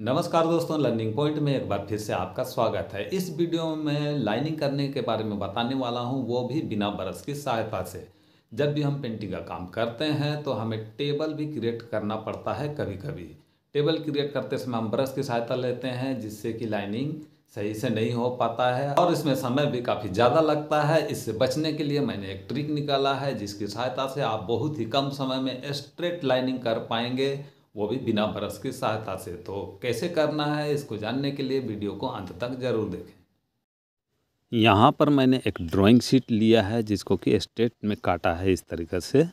नमस्कार दोस्तों learning point में एक बार फिर से आपका स्वागत है इस वीडियो में लाइनिंग करने के बारे में बताने वाला हूं वो भी बिना ब्रश की सहायता से जब भी हम पेंटिंग का काम करते हैं तो हमें टेबल भी क्रिएट करना पड़ता है कभी कभी टेबल क्रिएट करते समय हम ब्रश की सहायता लेते हैं जिससे कि लाइनिंग सही से नहीं हो पाता है और इसमें समय भी काफ़ी ज़्यादा लगता है इससे बचने के लिए मैंने एक ट्रिक निकाला है जिसकी सहायता से आप बहुत ही कम समय में स्ट्रेट लाइनिंग कर पाएंगे वो भी बिना ब्रश की सहायता से तो कैसे करना है इसको जानने के लिए वीडियो को अंत तक ज़रूर देखें यहाँ पर मैंने एक ड्राइंग शीट लिया है जिसको कि स्ट्रेट में काटा है इस तरीके से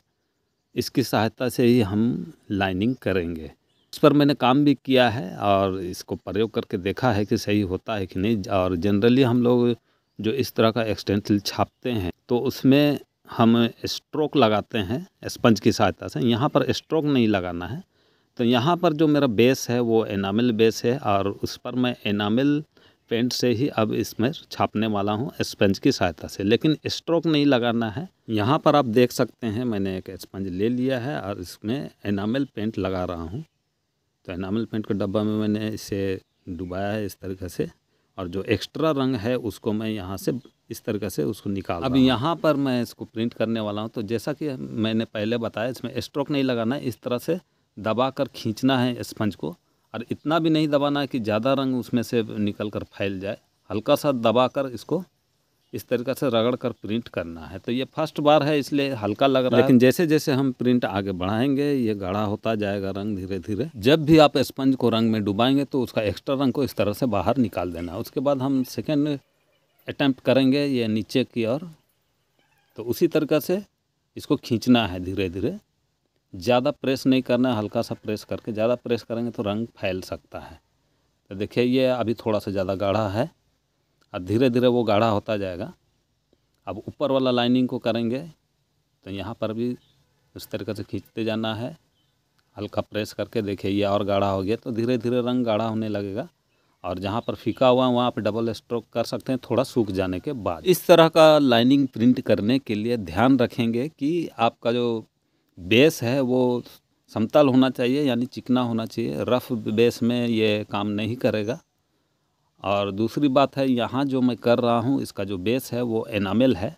इसकी सहायता से ही हम लाइनिंग करेंगे इस पर मैंने काम भी किया है और इसको प्रयोग करके देखा है कि सही होता है कि नहीं और जनरली हम लोग जो इस तरह का एक्सटेंसिल छापते हैं तो उसमें हम स्ट्रोक लगाते हैं स्पंज की सहायता से यहाँ पर स्ट्रोक नहीं लगाना है तो यहाँ पर जो मेरा बेस है वो एनामिल बेस है और उस पर मैं एनामिल पेंट से ही अब इसमें छापने वाला हूँ स्पंज की सहायता से लेकिन स्ट्रोक नहीं लगाना है यहाँ पर आप देख सकते हैं मैंने एक स्पंज ले लिया है और इसमें एनामिल पेंट लगा रहा हूँ तो एनामिल पेंट के डब्बा में मैंने इसे डुबाया है इस तरीके से और जो एक्स्ट्रा रंग है उसको मैं यहाँ से इस तरीके से उसको निकाल अब यहाँ पर मैं इसको प्रिंट करने वाला हूँ तो जैसा कि मैंने पहले बताया इसमें स्ट्रोक नहीं लगाना है इस तरह से दबा कर खींचना है स्पंज को और इतना भी नहीं दबाना है कि ज़्यादा रंग उसमें से निकल कर फैल जाए हल्का सा दबा कर इसको इस तरीके से रगड़ कर प्रिंट करना है तो ये फर्स्ट बार है इसलिए हल्का लग रहा है लेकिन जैसे जैसे हम प्रिंट आगे बढ़ाएंगे ये गाढ़ा होता जाएगा रंग धीरे धीरे जब भी आप स्पंज को रंग में डुबाएंगे तो उसका एक्स्ट्रा रंग को इस तरह से बाहर निकाल देना उसके बाद हम सेकेंड अटैम्प्ट करेंगे ये नीचे की ओर तो उसी तरीके से इसको खींचना है धीरे धीरे ज़्यादा प्रेस नहीं करना हल्का सा प्रेस करके ज़्यादा प्रेस करेंगे तो रंग फैल सकता है तो देखिए ये अभी थोड़ा सा ज़्यादा गाढ़ा है और धीरे धीरे वो गाढ़ा होता जाएगा अब ऊपर वाला लाइनिंग को करेंगे तो यहाँ पर भी उस तरीके से खींचते जाना है हल्का प्रेस करके देखिए ये और गाढ़ा हो गया तो धीरे धीरे रंग गाढ़ा होने लगेगा और जहाँ पर फीका हुआ है वहाँ पर डबल स्ट्रोक कर सकते हैं थोड़ा सूख जाने के बाद इस तरह का लाइनिंग प्रिंट करने के लिए ध्यान रखेंगे कि आपका जो बेस है वो समतल होना चाहिए यानी चिकना होना चाहिए रफ़ बेस में ये काम नहीं करेगा और दूसरी बात है यहाँ जो मैं कर रहा हूँ इसका जो बेस है वो एनामेल है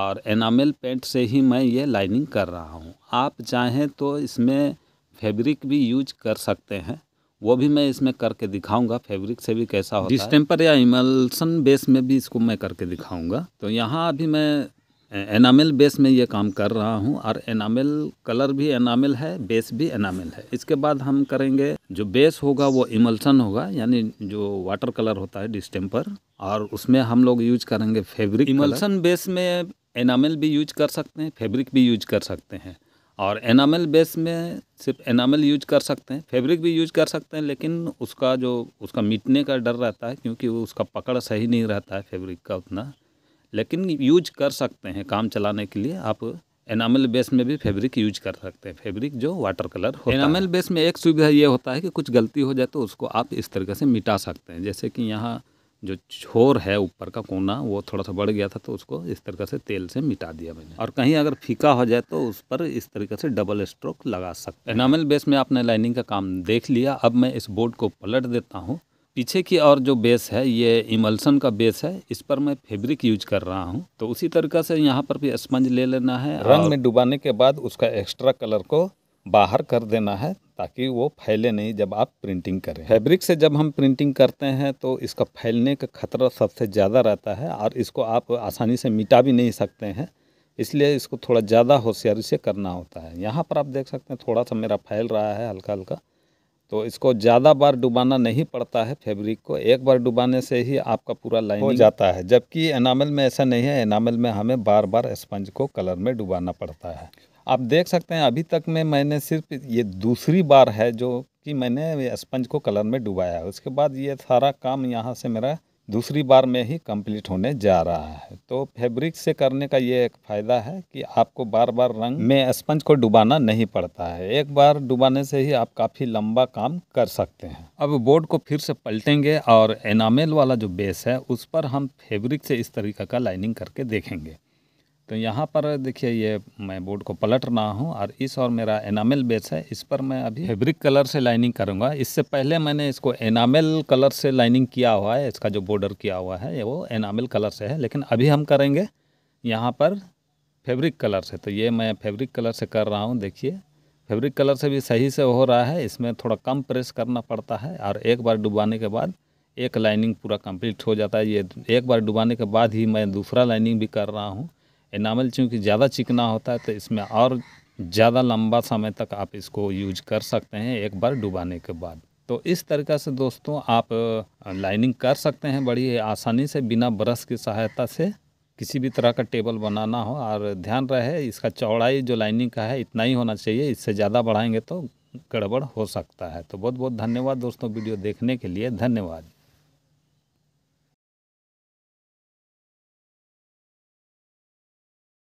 और एनामेल पेंट से ही मैं ये लाइनिंग कर रहा हूँ आप चाहें तो इसमें फैब्रिक भी यूज कर सकते हैं वो भी मैं इसमें करके दिखाऊंगा फैब्रिक से भी कैसा होता है टेम्पर या इमल्सन बेस में भी इसको मैं करके दिखाऊंगा तो यहाँ अभी मैं एनामिल बेस में ये काम कर रहा हूँ और एनामिल कलर भी एनामिल है बेस भी एनामिल है इसके बाद हम करेंगे जो बेस होगा वो इमल्सन होगा यानी जो वाटर कलर होता है डिस्टेम्पर और उसमें हम लोग यूज करेंगे फैब्रिक इमल्सन बेस में एनामिल भी यूज कर सकते हैं फैब्रिक भी यूज कर सकते हैं और एनामिल बेस में सिर्फ एनामिल यूज कर सकते हैं फैब्रिक भी यूज कर सकते हैं लेकिन उसका जो उसका मिटने का डर रहता है क्योंकि उसका पकड़ सही नहीं रहता है फैब्रिक का उतना लेकिन यूज कर सकते हैं काम चलाने के लिए आप एनामल बेस में भी फैब्रिक यूज कर सकते हैं फैब्रिक जो वाटर कलर होता एनामल बेस में एक सुविधा ये होता है कि कुछ गलती हो जाए तो उसको आप इस तरीके से मिटा सकते हैं जैसे कि यहाँ जो छोर है ऊपर का कोना वो थोड़ा सा बढ़ गया था तो उसको इस तरीके से तेल से मिटा दिया मैंने और कहीं अगर फीका हो जाए तो उस पर इस तरीके से डबल स्ट्रोक लगा सकते हैं एनामल बेस में आपने लाइनिंग का काम देख लिया अब मैं इस बोर्ड को पलट देता हूँ पीछे की और जो बेस है ये इमल्सन का बेस है इस पर मैं फैब्रिक यूज कर रहा हूँ तो उसी तरीका से यहाँ पर भी स्पंज ले लेना है रंग में डुबाने के बाद उसका एक्स्ट्रा कलर को बाहर कर देना है ताकि वो फैले नहीं जब आप प्रिंटिंग करें फैब्रिक से जब हम प्रिंटिंग करते हैं तो इसका फैलने का खतरा सबसे ज़्यादा रहता है और इसको आप आसानी से मिटा भी नहीं सकते हैं इसलिए इसको थोड़ा ज़्यादा होशियारी से करना होता है यहाँ पर आप देख सकते हैं थोड़ा सा मेरा फैल रहा है हल्का हल्का तो इसको ज़्यादा बार डुबाना नहीं पड़ता है फैब्रिक को एक बार डुबाने से ही आपका पूरा लाइन हो जाता है जबकि एनामल में ऐसा नहीं है एनामल में हमें बार बार स्पंज को कलर में डुबाना पड़ता है आप देख सकते हैं अभी तक में मैंने सिर्फ ये दूसरी बार है जो कि मैंने स्पंज को कलर में डुबाया उसके बाद ये सारा काम यहाँ से मेरा दूसरी बार में ही कंप्लीट होने जा रहा है तो फैब्रिक से करने का ये एक फ़ायदा है कि आपको बार बार रंग में स्पंज को डुबाना नहीं पड़ता है एक बार डुबाने से ही आप काफ़ी लंबा काम कर सकते हैं अब बोर्ड को फिर से पलटेंगे और एनामेल वाला जो बेस है उस पर हम फैब्रिक से इस तरीका का लाइनिंग करके देखेंगे तो यहाँ पर देखिए ये मैं बोर्ड को पलट रहा हूँ और इस और मेरा एनामेल बेस है इस पर मैं अभी फैब्रिक कलर से लाइनिंग करूँगा इससे पहले मैंने इसको एनामेल कलर से लाइनिंग किया हुआ है इसका जो बॉर्डर किया हुआ है ये वो एनामेल कलर से है लेकिन अभी हम करेंगे यहाँ पर फैब्रिक कलर से तो ये मैं फेब्रिक कलर से कर रहा हूँ देखिए फेब्रिक कलर से भी सही से हो रहा है इसमें थोड़ा कम प्रेस करना पड़ता है और एक बार डुबाने के बाद एक लाइनिंग पूरा कंप्लीट हो जाता है ये एक बार डुबाने के बाद ही मैं दूसरा लाइनिंग भी कर रहा हूँ इनामल चूँकि ज़्यादा चिकना होता है तो इसमें और ज़्यादा लंबा समय तक आप इसको यूज कर सकते हैं एक बार डुबाने के बाद तो इस तरीक़ा से दोस्तों आप लाइनिंग कर सकते हैं बड़ी आसानी से बिना ब्रश की सहायता से किसी भी तरह का टेबल बनाना हो और ध्यान रहे इसका चौड़ाई जो लाइनिंग का है इतना ही होना चाहिए इससे ज़्यादा बढ़ाएंगे तो गड़बड़ हो सकता है तो बहुत बहुत धन्यवाद दोस्तों वीडियो देखने के लिए धन्यवाद